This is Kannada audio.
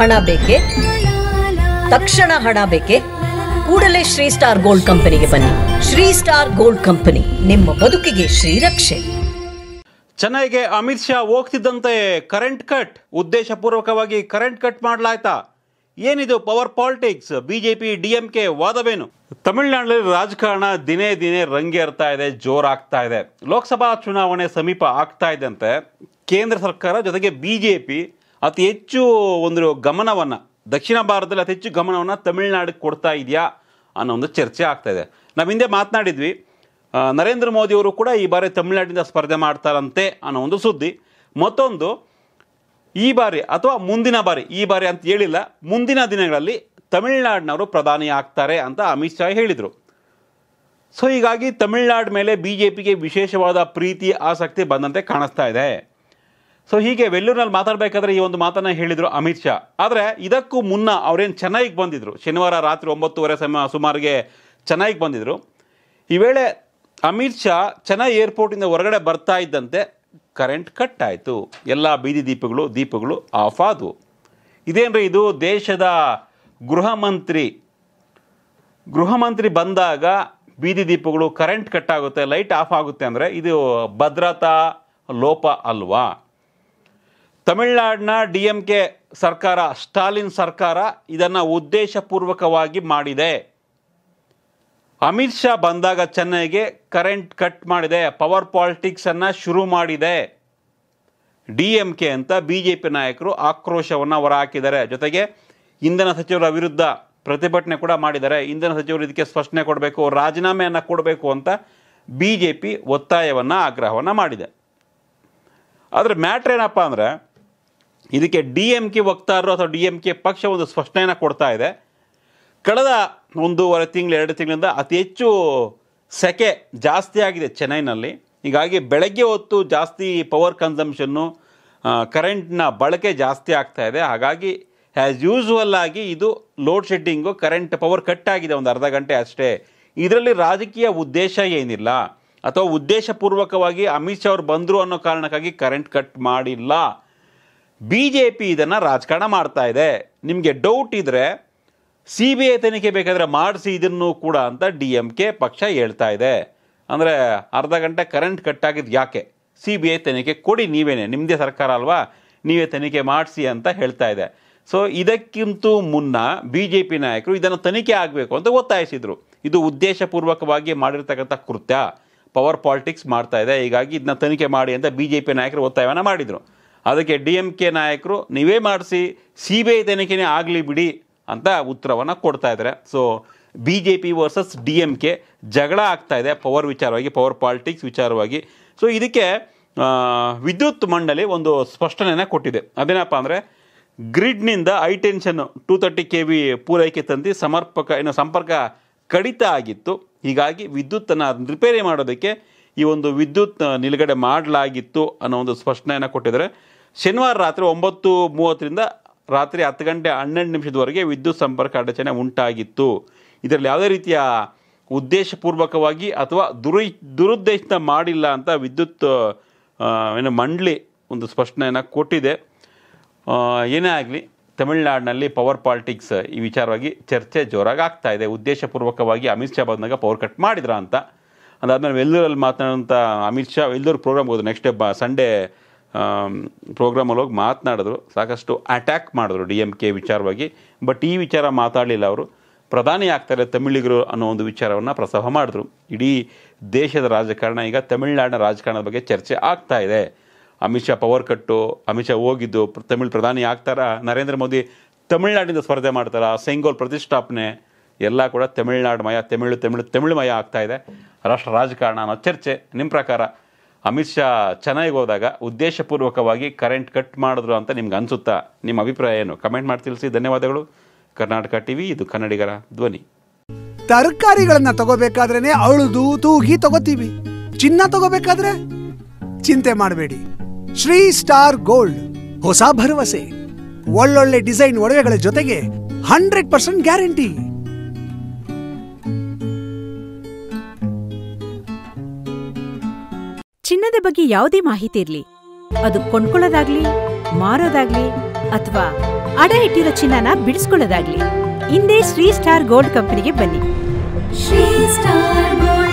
ಹಣ ಬೇಕೆ ತಕ್ಷಣ ಹಣ ಬೇಕೆ ಕೂಡಲೇ ಶ್ರೀ ಸ್ಟಾರ್ ಗೋಲ್ಡ್ ಕಂಪನಿಗೆ ಬನ್ನಿ ಶ್ರೀ ಸ್ಟಾರ್ ಗೋಲ್ಡ್ ಕಂಪನಿ ನಿಮ್ಮ ಬದುಕಿಗೆ ಶ್ರೀರಕ್ಷೆ ಚೆನ್ನೈಗೆ ಅಮಿತ್ ಶಾ ಹೋಗ್ತಿದ್ದಂತೆ ಕರೆಂಟ್ ಕಟ್ ಉದ್ದೇಶಪೂರ್ವಕವಾಗಿ ಕರೆಂಟ್ ಕಟ್ ಮಾಡಲಾಯ್ತಾ ಏನಿದು ಪವರ್ ಪಾಲಿಟಿಕ್ಸ್ ಬಿಜೆಪಿ ಡಿಎಂಕೆ ವಾದವೇನು ತಮಿಳುನಾಡಲ್ಲಿ ರಾಜಕಾರಣ ದಿನೇ ದಿನೇ ರಂಗೇರ್ತಾ ಇದೆ ಜೋರಾಗ್ತಾ ಇದೆ ಲೋಕಸಭಾ ಚುನಾವಣೆ ಸಮೀಪ ಆಗ್ತಾ ಇದ್ದಂತೆ ಕೇಂದ್ರ ಸರ್ಕಾರ ಜೊತೆಗೆ ಬಿಜೆಪಿ ಅತಿ ಹೆಚ್ಚು ಒಂದು ಗಮನವನ್ನು ದಕ್ಷಿಣ ಭಾರತದಲ್ಲಿ ಅತಿ ಹೆಚ್ಚು ಗಮನವನ್ನು ತಮಿಳುನಾಡಿಗೆ ಕೊಡ್ತಾ ಇದೆಯಾ ಅನ್ನೋ ಒಂದು ಚರ್ಚೆ ಆಗ್ತಾ ಇದೆ ನಾವು ಹಿಂದೆ ಮಾತನಾಡಿದ್ವಿ ನರೇಂದ್ರ ಮೋದಿಯವರು ಕೂಡ ಈ ಬಾರಿ ತಮಿಳುನಾಡಿನಿಂದ ಸ್ಪರ್ಧೆ ಮಾಡ್ತಾರಂತೆ ಅನ್ನೋ ಒಂದು ಸುದ್ದಿ ಮತ್ತೊಂದು ಈ ಬಾರಿ ಅಥವಾ ಮುಂದಿನ ಬಾರಿ ಈ ಬಾರಿ ಅಂತ ಹೇಳಿಲ್ಲ ಮುಂದಿನ ದಿನಗಳಲ್ಲಿ ತಮಿಳ್ನಾಡಿನವರು ಪ್ರಧಾನಿ ಆಗ್ತಾರೆ ಅಂತ ಅಮಿತ್ ಶಾ ಹೇಳಿದರು ಸೊ ಹೀಗಾಗಿ ತಮಿಳುನಾಡು ಮೇಲೆ ಬಿ ಜೆ ಪಿಗೆ ವಿಶೇಷವಾದ ಪ್ರೀತಿ ಆಸಕ್ತಿ ಬಂದಂತೆ ಕಾಣಿಸ್ತಾ ಇದೆ ಸೊ ಹೀಗೆ ವೆಲ್ಲೂರಿನಲ್ಲಿ ಮಾತಾಡಬೇಕಾದ್ರೆ ಈ ಒಂದು ಮಾತನ್ನು ಹೇಳಿದರು ಅಮಿತ್ ಶಾ ಆದರೆ ಇದಕ್ಕೂ ಮುನ್ನ ಅವರೇನು ಚೆನ್ನೈಗೆ ಬಂದಿದ್ರು ಶನಿವಾರ ರಾತ್ರಿ ಒಂಬತ್ತುವರೆ ಸಮ ಸುಮಾರಿಗೆ ಚೆನ್ನೈಗೆ ಬಂದಿದ್ದರು ಈ ವೇಳೆ ಅಮಿತ್ ಶಾ ಚೆನ್ನೈ ಏರ್ಪೋರ್ಟಿಂದ ಹೊರಗಡೆ ಬರ್ತಾ ಇದ್ದಂತೆ ಕರೆಂಟ್ ಕಟ್ ಆಯಿತು ಎಲ್ಲ ಬೀದಿ ದೀಪಗಳು ದೀಪಗಳು ಆಫ್ ಆದವು ಇದೇನ್ರಿ ಇದು ದೇಶದ ಗೃಹ ಮಂತ್ರಿ ಗೃಹ ಮಂತ್ರಿ ಬಂದಾಗ ಬೀದಿ ದೀಪಗಳು ಕರೆಂಟ್ ಕಟ್ ಆಗುತ್ತೆ ಲೈಟ್ ಆಫ್ ಆಗುತ್ತೆ ಅಂದರೆ ಇದು ಭದ್ರತಾ ಲೋಪ ಅಲ್ವಾ ತಮಿಳ್ನಾಡಿನ ಡಿ ಎಂ ಕೆ ಸರ್ಕಾರ ಸ್ಟಾಲಿನ್ ಸರ್ಕಾರ ಇದನ್ನು ಉದ್ದೇಶಪೂರ್ವಕವಾಗಿ ಮಾಡಿದೆ ಅಮಿತ್ ಶಾ ಬಂದಾಗ ಚೆನ್ನೈಗೆ ಕರೆಂಟ್ ಕಟ್ ಮಾಡಿದೆ ಪವರ್ ಪಾಲಿಟಿಕ್ಸನ್ನು ಶುರು ಮಾಡಿದೆ ಡಿ ಎಂ ಕೆ ಅಂತ ಬಿ ಜೆ ಪಿ ನಾಯಕರು ಆಕ್ರೋಶವನ್ನು ಹಾಕಿದ್ದಾರೆ ಜೊತೆಗೆ ಇಂಧನ ಸಚಿವರ ವಿರುದ್ಧ ಪ್ರತಿಭಟನೆ ಕೂಡ ಮಾಡಿದ್ದಾರೆ ಇಂಧನ ಸಚಿವರು ಇದಕ್ಕೆ ಸ್ಪಷ್ಟನೆ ಕೊಡಬೇಕು ರಾಜೀನಾಮೆಯನ್ನು ಕೊಡಬೇಕು ಅಂತ ಬಿ ಜೆ ಪಿ ಒತ್ತಾಯವನ್ನು ಆಗ್ರಹವನ್ನು ಮಾಡಿದೆ ಆದರೆ ಮ್ಯಾಟ್ರ್ ಏನಪ್ಪ ಅಂದರೆ ಇದಕ್ಕೆ ಡಿ ಎಂ ಕೆ ವಕ್ತಾರರು ಅಥವಾ ಡಿ ಎಂ ಕೆ ಪಕ್ಷ ಒಂದು ಸ್ಪಷ್ಟನೆಯನ್ನು ಕೊಡ್ತಾ ಇದೆ ಕಳೆದ ಒಂದೂವರೆ ತಿಂಗಳು ಎರಡು ತಿಂಗಳಿಂದ ಅತಿ ಹೆಚ್ಚು ಸೆಕೆ ಜಾಸ್ತಿ ಆಗಿದೆ ಚೆನ್ನೈನಲ್ಲಿ ಹೀಗಾಗಿ ಬೆಳಗ್ಗೆ ಹೊತ್ತು ಜಾಸ್ತಿ ಪವರ್ ಕನ್ಸಂಪ್ಷನ್ನು ಕರೆಂಟ್ನ ಬಳಕೆ ಜಾಸ್ತಿ ಆಗ್ತಾ ಇದೆ ಹಾಗಾಗಿ ಆ್ಯಸ್ ಯೂಶುವಲ್ ಆಗಿ ಇದು load shedding current power cut ಆಗಿದೆ ಒಂದು ಅರ್ಧ ಗಂಟೆ ಅಷ್ಟೇ ಇದರಲ್ಲಿ ರಾಜಕೀಯ ಉದ್ದೇಶ ಏನಿಲ್ಲ ಅಥವಾ ಉದ್ದೇಶಪೂರ್ವಕವಾಗಿ ಅಮಿತ್ ಶಾ ಅವರು ಬಂದರು ಅನ್ನೋ ಕಾರಣಕ್ಕಾಗಿ ಕರೆಂಟ್ ಕಟ್ ಮಾಡಿಲ್ಲ ಬಿ ಜೆ ಪಿ ಇದನ್ನು ರಾಜಕಾರಣ ಮಾಡ್ತಾ ಇದೆ ನಿಮಗೆ ಡೌಟ್ ಇದ್ದರೆ ಸಿ ಬಿ ಐ ತನಿಖೆ ಬೇಕಾದರೆ ಮಾಡಿಸಿ ಇದನ್ನು ಕೂಡ ಅಂತ ಡಿ ಎಮ್ ಕೆ ಪಕ್ಷ ಹೇಳ್ತಾ ಇದೆ ಅಂದರೆ ಅರ್ಧ ಗಂಟೆ ಕರೆಂಟ್ ಕಟ್ಟಾಗಿದ್ದು ಯಾಕೆ ಸಿ ಬಿ ಐ ತನಿಖೆ ಕೊಡಿ ನೀವೇನೆ ನಿಮ್ಮದೇ ಸರ್ಕಾರ ಅಲ್ವಾ ನೀವೇ ತನಿಖೆ ಮಾಡಿಸಿ ಅಂತ ಹೇಳ್ತಾ ಇದೆ ಸೊ ಇದಕ್ಕಿಂತೂ ಮುನ್ನ ಬಿ ಜೆ ಪಿ ನಾಯಕರು ಇದನ್ನು ತನಿಖೆ ಆಗಬೇಕು ಅಂತ ಒತ್ತಾಯಿಸಿದರು ಇದು ಉದ್ದೇಶಪೂರ್ವಕವಾಗಿ ಮಾಡಿರ್ತಕ್ಕಂಥ ಕೃತ್ಯ ಪವರ್ ಪಾಲಿಟಿಕ್ಸ್ ಮಾಡ್ತಾ ಇದೆ ಹೀಗಾಗಿ ಇದನ್ನ ತನಿಖೆ ಮಾಡಿ ಅಂತ ಬಿ ಜೆ ಪಿ ನಾಯಕರು ಒತ್ತಾಯವನ್ನು ಮಾಡಿದರು ಅದಕ್ಕೆ ಡಿ ಎಂ ಕೆ ನಾಯಕರು ನೀವೇ ಮಾಡಿಸಿ ಸಿ ಬಿ ಐ ತನಿಖೆನೇ ಆಗಲಿ ಬಿಡಿ ಅಂತ ಉತ್ತರವನ್ನು ಕೊಡ್ತಾ ಇದ್ದಾರೆ so B J P versus D M K ಜಗಳ ಆಗ್ತಾ ಇದೆ ಪವರ್ ವಿಚಾರವಾಗಿ ಪವರ್ ಪಾಲಿಟಿಕ್ಸ್ ವಿಚಾರವಾಗಿ ಸೊ ಇದಕ್ಕೆ ವಿದ್ಯುತ್ ಮಂಡಳಿ ಒಂದು ಸ್ಪಷ್ಟನೆಯನ್ನು ಕೊಟ್ಟಿದೆ ಅದೇನಪ್ಪ ಅಂದರೆ ಗ್ರಿಡ್ನಿಂದ high tension two thirty K V ಪೂರೈಕೆ ತಂದು ಸಮರ್ಪಕ ಏನು ಸಂಪರ್ಕ ಕಡಿತ ಆಗಿತ್ತು ಹೀಗಾಗಿ ವಿದ್ಯುತ್ತನ್ನು ರಿಪೇರಿ ಮಾಡೋದಕ್ಕೆ ಈ ಒಂದು ವಿದ್ಯುತ್ ನಿಲುಗಡೆ ಮಾಡಲಾಗಿತ್ತು ಅನ್ನೋ ಒಂದು ಸ್ಪಷ್ಟನೆಯನ್ನು ಕೊಟ್ಟಿದ್ದಾರೆ ಶನಿವಾರ ರಾತ್ರಿ ಒಂಬತ್ತು ಮೂವತ್ತರಿಂದ ರಾತ್ರಿ ಹತ್ತು ಗಂಟೆ ಹನ್ನೆರಡು ನಿಮಿಷದವರೆಗೆ ವಿದ್ಯುತ್ ಸಂಪರ್ಕ ಅಡಚಣೆ ಉಂಟಾಗಿತ್ತು ಇದರಲ್ಲಿ ಯಾವುದೇ ರೀತಿಯ ಉದ್ದೇಶಪೂರ್ವಕವಾಗಿ ಅಥವಾ ದುರು ದುರುದ್ದೇಶನ ಮಾಡಿಲ್ಲ ಅಂತ ವಿದ್ಯುತ್ ಏನು ಮಂಡಳಿ ಒಂದು ಸ್ಪಷ್ಟನೆಯನ್ನು ಕೊಟ್ಟಿದೆ ಏನೇ ಆಗಲಿ ತಮಿಳ್ನಾಡಿನಲ್ಲಿ ಪವರ್ ಪಾಲಿಟಿಕ್ಸ್ ಈ ವಿಚಾರವಾಗಿ ಚರ್ಚೆ ಜೋರಾಗಿ ಆಗ್ತಾ ಇದೆ ಉದ್ದೇಶಪೂರ್ವಕವಾಗಿ ಅಮಿತ್ ಶಾ ಬಂದಾಗ ಪವರ್ ಕಟ್ ಮಾಡಿದ್ರ ಅಂತ ಅದಾದಮೇಲೆ ವೆಲ್ಲೂರಲ್ಲಿ ಮಾತನಾಡುವಂಥ ಅಮಿತ್ ಶಾ ವೆಲ್ಲೂರು ಪ್ರೋಗ್ರಾಮ್ ಹೋದ್ರು ನೆಕ್ಸ್ಟ್ ಬ ಸಂಡೇ ಪ್ರೋಗ್ರಾಮಲ್ಲಿ ಹೋಗಿ ಮಾತನಾಡಿದ್ರು ಸಾಕಷ್ಟು ಅಟ್ಯಾಕ್ ಮಾಡಿದ್ರು ಡಿ ಎಮ್ ಕೆ ವಿಚಾರವಾಗಿ ಬಟ್ ಈ ವಿಚಾರ ಮಾತಾಡಲಿಲ್ಲ ಅವರು ಪ್ರಧಾನಿ ಆಗ್ತಾರೆ ತಮಿಳಿಗರು ಅನ್ನೋ ಒಂದು ವಿಚಾರವನ್ನು ಪ್ರಸವ ಮಾಡಿದ್ರು ಇಡೀ ದೇಶದ ರಾಜಕಾರಣ ಈಗ ತಮಿಳ್ನಾಡಿನ ರಾಜಕಾರಣದ ಬಗ್ಗೆ ಚರ್ಚೆ ಆಗ್ತಾ ಇದೆ ಅಮಿತ್ ಶಾ ಪವರ್ ಕಟ್ಟು ಅಮಿತ್ ಶಾ ಹೋಗಿದ್ದು ತಮಿಳು ಪ್ರಧಾನಿ ಆಗ್ತಾರ ನರೇಂದ್ರ ಮೋದಿ ತಮಿಳುನಾಡಿಂದ ಸ್ಪರ್ಧೆ ಮಾಡ್ತಾರ ಸೆಂಗೋಲ್ ಪ್ರತಿಷ್ಠಾಪನೆ ಎಲ್ಲ ಕೂಡ ತಮಿಳುನಾಡು ಮಯ ತಮಿಳು ತಮಿಳು ತಮಿಳುಮಯ ಆಗ್ತಾ ಇದೆ ರಾಷ್ಟ್ರ ರಾಜಕಾರಣ ಅನ್ನೋ ಚರ್ಚೆ ನಿಮ್ಮ ಪ್ರಕಾರ ಅಮಿತ್ ಶಾ ಚೆನ್ನಾಗಿ ಹೋದಾಗ ಉದ್ದೇಶಪೂರ್ವಕವಾಗಿ ಕರೆಂಟ್ ಕಟ್ ಮಾಡಿದ್ರು ಅಂತ ನಿಮ್ಗೆ ಅನಿಸುತ್ತಾ ನಿಮ್ಮ ಅಭಿಪ್ರಾಯ ಏನು ಕಮೆಂಟ್ ಮಾಡಿ ತಿಳಿಸಿ ಧನ್ಯವಾದಗಳು ಕರ್ನಾಟಕ ಟಿವಿ ಇದು ಕನ್ನಡಿಗರ ಧ್ವನಿ ತರಕಾರಿಗಳನ್ನ ತಗೋಬೇಕಾದ್ರೇನೆ ಅಳುದು ತೂಗಿ ತಗೋತೀವಿ ಚಿನ್ನ ತಗೋಬೇಕಾದ್ರೆ ಚಿಂತೆ ಮಾಡಬೇಡಿ ಶ್ರೀ ಸ್ಟಾರ್ ಗೋಲ್ಡ್ ಹೊಸ ಭರವಸೆ ಒಳ್ಳೊಳ್ಳೆ ಡಿಸೈನ್ ಒಡವೆಗಳ ಜೊತೆಗೆ ಹಂಡ್ರೆಡ್ ಪರ್ಸೆಂಟ್ ಗ್ಯಾರಂಟಿ ಚಿನ್ನದ ಬಗ್ಗೆ ಯಾವುದೇ ಮಾಹಿತಿ ಇರಲಿ ಅದು ಕೊಂಡ್ಕೊಳ್ಳೋದಾಗ್ಲಿ ಮಾರೋದಾಗ್ಲಿ ಅಥವಾ ಅಡ ಇಟ್ಟಿರೋ ಚಿನ್ನನ ಬಿಡಿಸ್ಕೊಳ್ಳೋದಾಗ್ಲಿ ಹಿಂದೆ ಶ್ರೀ ಸ್ಟಾರ್ ಗೋಲ್ಡ್ ಕಂಪನಿಗೆ ಬನ್ನಿ ಶ್ರೀ ಸ್ಟಾರ್